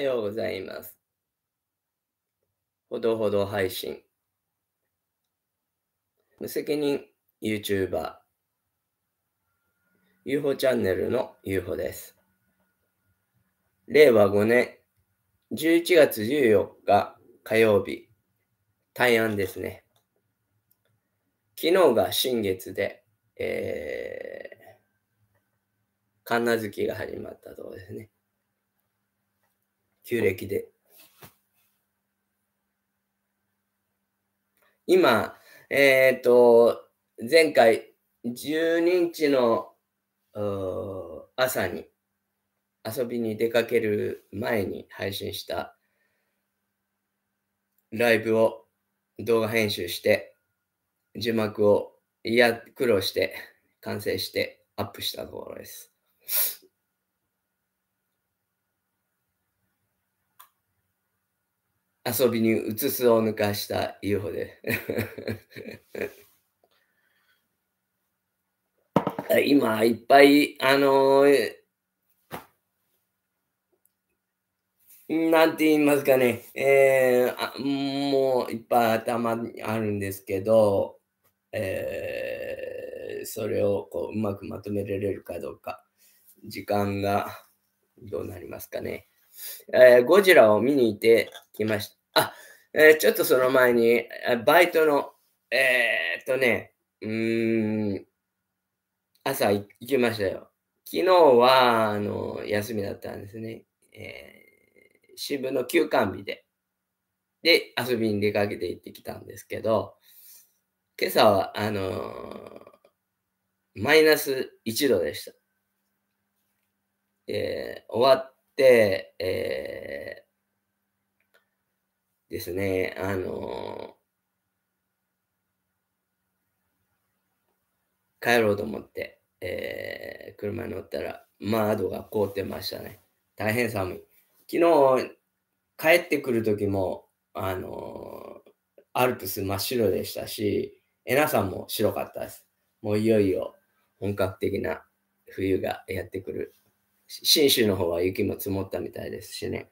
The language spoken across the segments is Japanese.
はようございます。ほどほど配信。無責任 YouTuber。UFO チャンネルの UFO です。令和5年11月14日火曜日、大安ですね。昨日が新月で、えー、神奈月が始まったとこですね。旧暦で。今、えっ、ー、と、前回、12日の朝に遊びに出かける前に配信したライブを動画編集して、字幕をいや苦労して完成してアップしたところです。遊びにうすを抜かした UFO で 今いっぱいあのー、なんて言いますかね、えー、もういっぱい頭にあるんですけど、えー、それをこううまくまとめられるかどうか時間がどうなりますかね、えー、ゴジラを見に行ってきましあ、えー、ちょっとその前に、バイトの、えー、っとね、うん、朝行きましたよ。昨日は、あの、休みだったんですね。えー、支の休館日で。で、遊びに出かけて行ってきたんですけど、今朝は、あのー、マイナス1度でした。えー、終わって、えですね、あの帰ろうと思って、えー、車に乗ったら窓が凍ってましたね。大変寒い。昨日、帰ってくる時も、あのアルプス真っ白でしたし、エナさんも白かったです。もういよいよ本格的な冬がやってくる。信州の方は雪も積もったみたいですしね。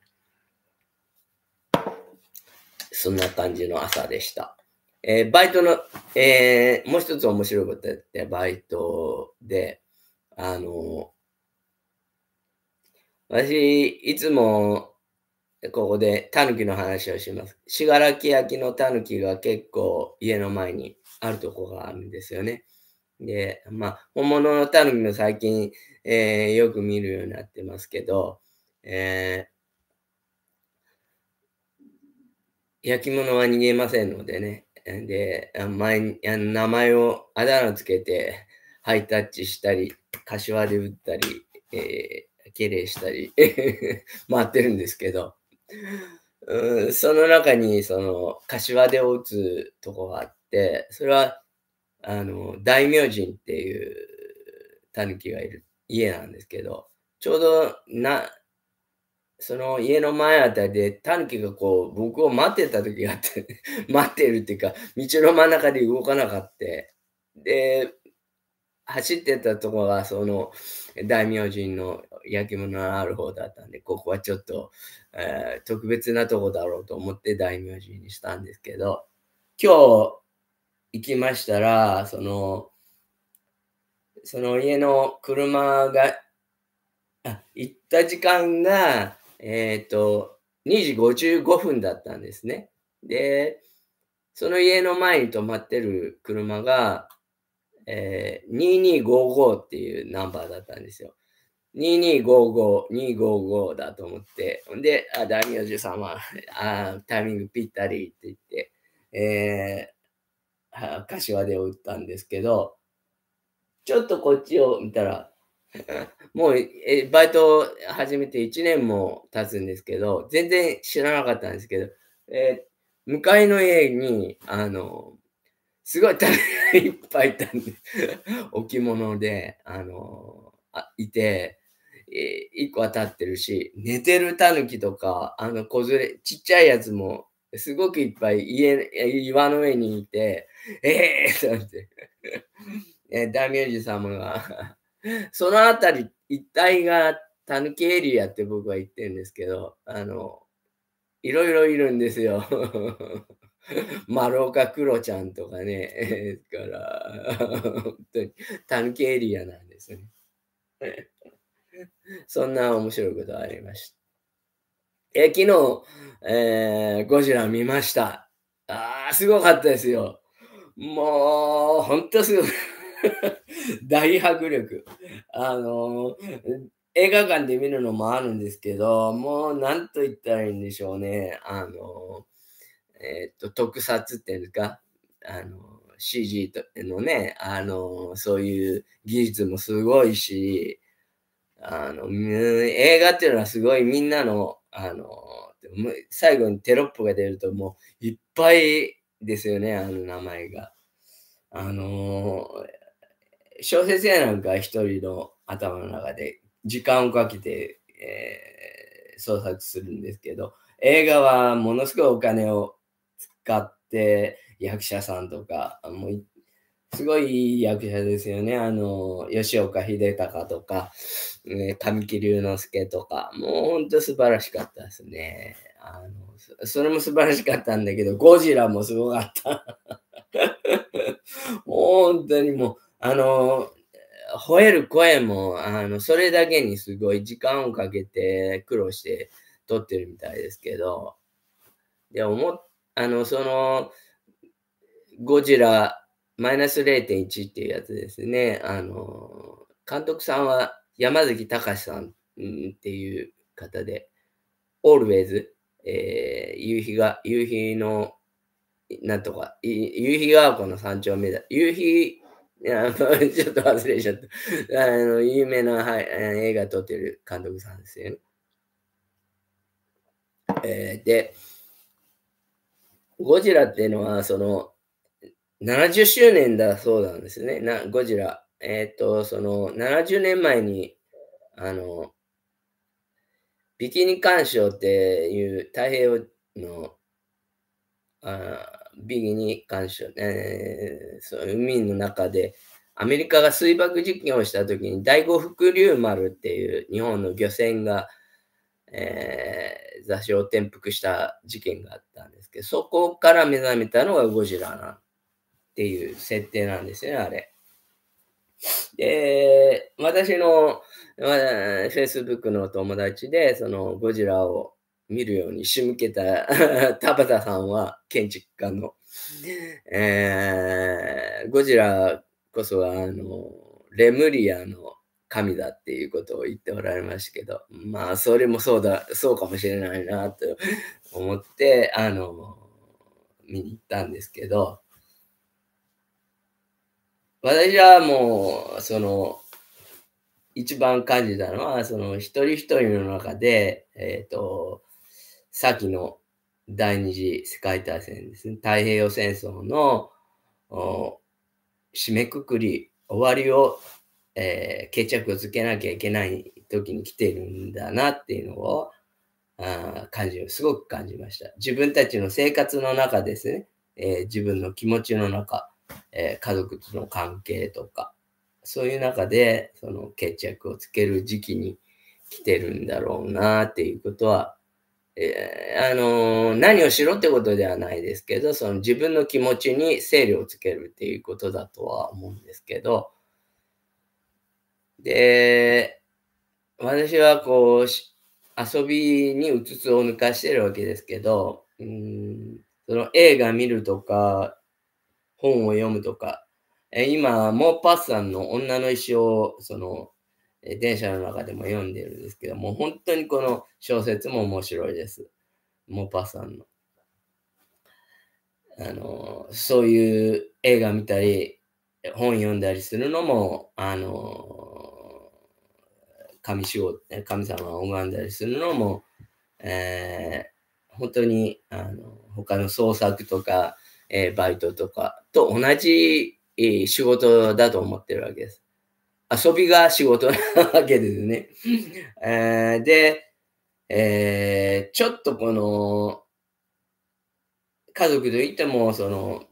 そんな感じの朝でした。えー、バイトの、えー、もう一つ面白いことやって、バイトで、あの、私、いつも、ここでタヌキの話をします。信楽焼の狸が結構家の前にあるとこがあるんですよね。で、まあ、本物の狸も最近、えー、よく見るようになってますけど、えー、焼き物は逃げませんのでね。で、前名前をあだ名つけて、ハイタッチしたり、柏で打ったり、えー、敬礼したり、回 ってるんですけど、うん、その中に、その、柏で打つとこがあって、それは、あの、大明神っていう狸がいる家なんですけど、ちょうどな、その家の前あたりで、タヌキがこう、僕を待ってた時があって、待ってるっていうか、道の真ん中で動かなかった。で、走ってたとこが、その、大明神の焼き物のある方だったんで、ここはちょっと、えー、特別なとこだろうと思って大明神にしたんですけど、今日行きましたら、その、その家の車が、あ行った時間が、えっ、ー、と、2時55分だったんですね。で、その家の前に止まってる車が、えー、2255っていうナンバーだったんですよ。2255、255だと思って、んで、あ、大名寺様、あタイミングぴったりって言って、えー、柏で打ったんですけど、ちょっとこっちを見たら、もうえバイト始めて1年も経つんですけど、全然知らなかったんですけど、えー、向かいの家に、あの、すごい種がいっぱいいたんで、置物で、あの、あいて、えー、1個は立ってるし、寝てるタヌキとか、あの、子連れ、ちっちゃいやつも、すごくいっぱい家、岩の上にいて、ええー、ってなって、えー、ジ名様がその辺り一帯がタヌキエリアって僕は言ってるんですけど、あの、いろいろいるんですよ。ロカクロちゃんとかね、から、本当に、タヌキエリアなんですね。そんな面白いことがありました。え昨日、えー、ゴジラ見ました。ああ、すごかったですよ。もう、ほんとすごい。大迫力。あのー、映画館で見るのもあるんですけど、もう何と言ったらいいんでしょうね。あのー、えっ、と、特撮っていうんですかあの CG のね、あのそういう技術もすごいし、あの、映画っていうのはすごいみんなの、あの、最後にテロップが出るともういっぱいですよね、あの名前が。あの小説やなんか一人の頭の中で時間をかけて、えー、創作するんですけど、映画はものすごいお金を使って、役者さんとか、もうすごい役者ですよね。あの、吉岡秀隆とか、ね、神木隆之介とか、もうほんと素晴らしかったですね。あのそれも素晴らしかったんだけど、ゴジラもすごかった。本当にもう、あの、吠える声も、あの、それだけにすごい時間をかけて苦労して撮ってるみたいですけど、で、思あの、その、ゴジラマイナス0.1っていうやつですね。あの、監督さんは山崎隆さんっていう方で、Always、えー、夕日が、夕日の、なんとか、夕日がこの三丁目だ、夕日いや、ちょっと忘れちゃった。あの、有名な、はい、映画撮ってる監督さんですよね。えー、で、ゴジラっていうのは、その、70周年だそうなんですね。なゴジラ。えっ、ー、と、その、70年前に、あの、ビキニ干渉っていう太平洋のあビーに関しては、その海の中で、アメリカが水爆実験をした時に、第五福竜丸っていう日本の漁船が、えー、座礁を転覆した事件があったんですけど、そこから目覚めたのがゴジラなっていう設定なんですね、あれ。で、私の、まあ、Facebook の友達で、そのゴジラを見るように仕向けた 田畑さんは建築家の、えー、ゴジラこそはあのレムリアの神だっていうことを言っておられましたけどまあそれもそうだそうかもしれないなと思ってあの見に行ったんですけど私はもうその一番感じたのはその一人一人の中で、えーとさきの第二次世界大戦ですね、太平洋戦争の締めくくり、終わりを、えー、決着をつけなきゃいけない時に来ているんだなっていうのをあ感じすごく感じました。自分たちの生活の中ですね、えー、自分の気持ちの中、えー、家族との関係とか、そういう中でその決着をつける時期に来てるんだろうなっていうことはあの、何をしろってことではないですけど、その自分の気持ちに整理をつけるっていうことだとは思うんですけど、で、私はこう、遊びにうつつを抜かしてるわけですけど、うんその映画見るとか、本を読むとか、え今、モーパッサンの女の石を、その、電車の中でも読んでるんですけど、も本当にこの小説も面白いです。モパさんの。あの、そういう映画見たり、本読んだりするのも、あの、神仕神様を拝んだりするのも、えー、本当に、あの、他の創作とか、えー、バイトとかと同じ、えー、仕事だと思ってるわけです。遊びが仕事なわけですね。えー、で、えー、ちょっとこの、家族といっても、その、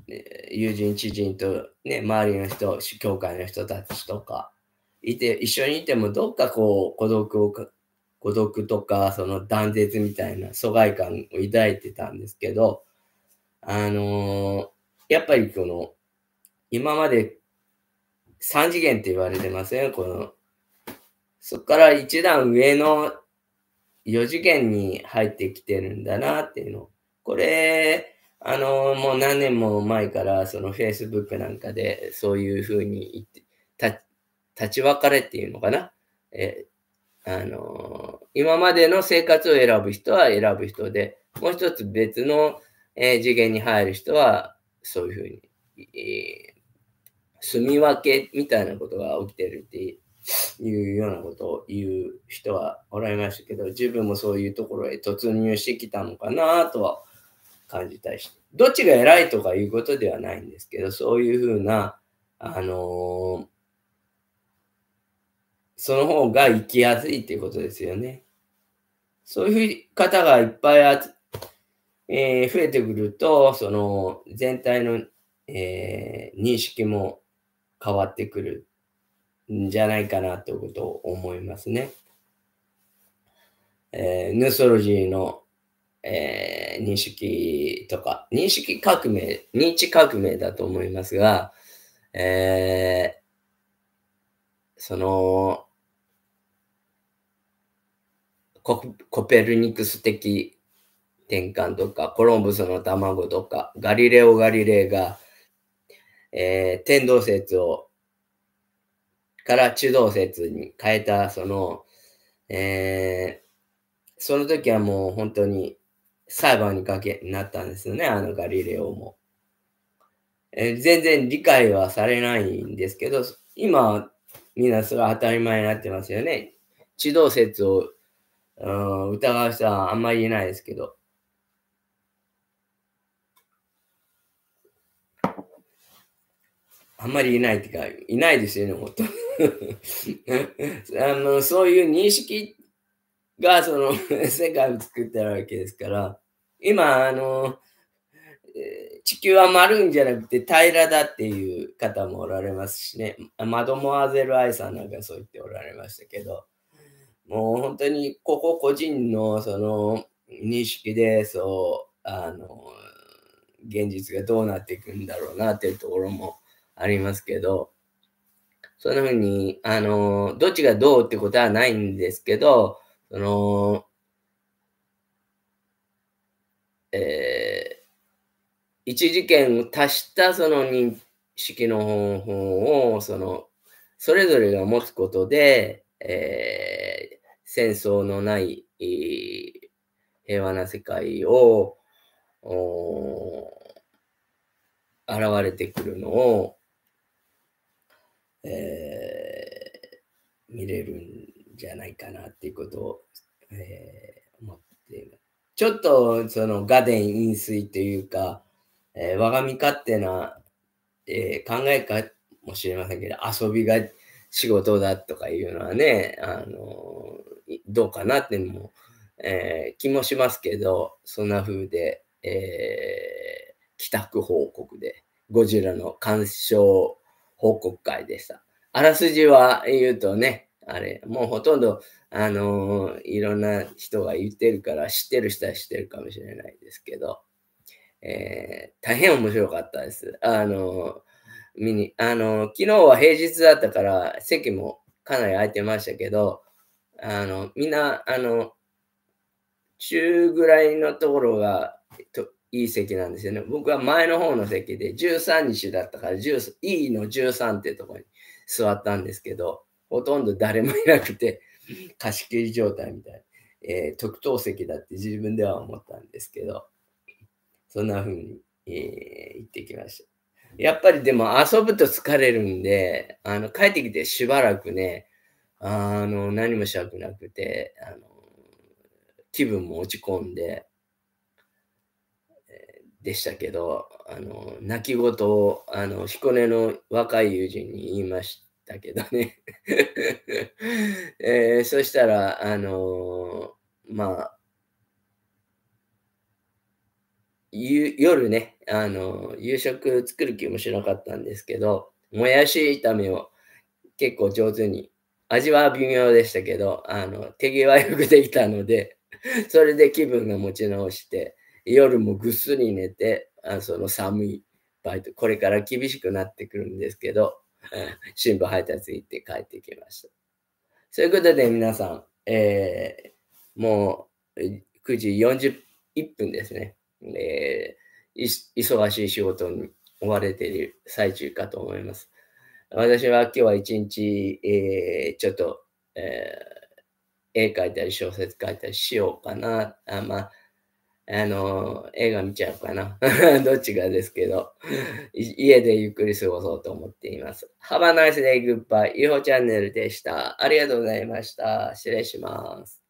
友人、知人とね、周りの人、教会の人たちとか、いて、一緒にいても、どっかこう、孤独を、孤独とか、その断絶みたいな疎外感を抱いてたんですけど、あのー、やっぱりこの、今まで3次元って言われてませんこの、そこから一段上の4次元に入ってきてるんだなっていうの。これ、あの、もう何年も前から、その Facebook なんかでそういうふうに言って、立ち分かれっていうのかな。えあの今までの生活を選ぶ人は選ぶ人で、もう一つ別の、え次元に入る人はそういうふうに、えー住み分けみたいなことが起きてるっていうようなことを言う人はおられましたけど、自分もそういうところへ突入してきたのかなとは感じたりして、どっちが偉いとかいうことではないんですけど、そういうふうな、あのー、その方が生きやすいっていうことですよね。そういう方がいっぱいあ、えー、増えてくると、その全体の、えー、認識も変わってくるんじゃないかなということを思いますね。えー、ヌーソロジーの、えー、認識とか、認識革命、認知革命だと思いますが、えー、そのコ、コペルニクス的転換とか、コロンブスの卵とか、ガリレオ・ガリレイが、えー、天動説を、から中道説に変えた、その、えー、その時はもう本当に裁判にかけ、なったんですよね、あのガリレオも。えー、全然理解はされないんですけど、今、みんなそれは当たり前になってますよね。地動説を、うん、疑う人はあんまりいないですけど。あんまりいないってか、いないですよね、ほんと。あの、そういう認識が、その、世界を作ってるわけですから、今、あの、地球は丸いんじゃなくて平らだっていう方もおられますしね、マドモアゼル・アイさんなんかそう言っておられましたけど、もう本当にここ個人のその認識で、そう、あの、現実がどうなっていくんだろうなっていうところもありますけど、そんなうに、あの、どっちがどうってことはないんですけど、その、えー、一事件を足したその認識の方法を、その、それぞれが持つことで、えー、戦争のない、えー、平和な世界を、現れてくるのをえー、見れるんじゃないかなっていうことを、えー、思っています。ちょっとそのガデン飲水というか、えー、我が身勝手な、え考えかもしれませんけど、遊びが仕事だとかいうのはね、あのどうかなっても、え気もしますけど、そんな風で、え帰宅報告で、ゴジラの鑑賞報告会でした。あらすじは言うとね、あれ、もうほとんど、あのー、いろんな人が言ってるから、知ってる人は知ってるかもしれないですけど、えー、大変面白かったです。あのー、見に、あの昨日は平日だったから、席もかなり空いてましたけど、あの、みんな、あの、中ぐらいのところが、といい席なんですよね。僕は前の方の席で13日だったから、E の13っていうとこに座ったんですけど、ほとんど誰もいなくて、貸し切り状態みたいな。えー、特等席だって自分では思ったんですけど、そんな風に、えー、行ってきました。やっぱりでも遊ぶと疲れるんで、あの帰ってきてしばらくね、あの何もしなくなくてあの、気分も落ち込んで、でしたけど、あの、泣き言を、あの、彦根の若い友人に言いましたけどね。えー、そしたら、あのー、まあ、夜ね、あのー、夕食作る気もしなかったんですけど、もやし炒めを結構上手に、味は微妙でしたけど、あの、手際よくできたので、それで気分が持ち直して、夜もぐっすり寝て、あその寒いバイト、これから厳しくなってくるんですけど、新聞配達行って帰ってきました。そういうことで皆さん、えー、もう9時41分ですね、えー、忙しい仕事に追われている最中かと思います。私は今日は一日、えー、ちょっと、えー、絵描いたり小説描いたりしようかな。あまああの、映画見ちゃうかな。どっちがですけど、家でゆっくり過ごそうと思っています。Have a nice day, goodbye. ゆほチャンネルでした。ありがとうございました。失礼します。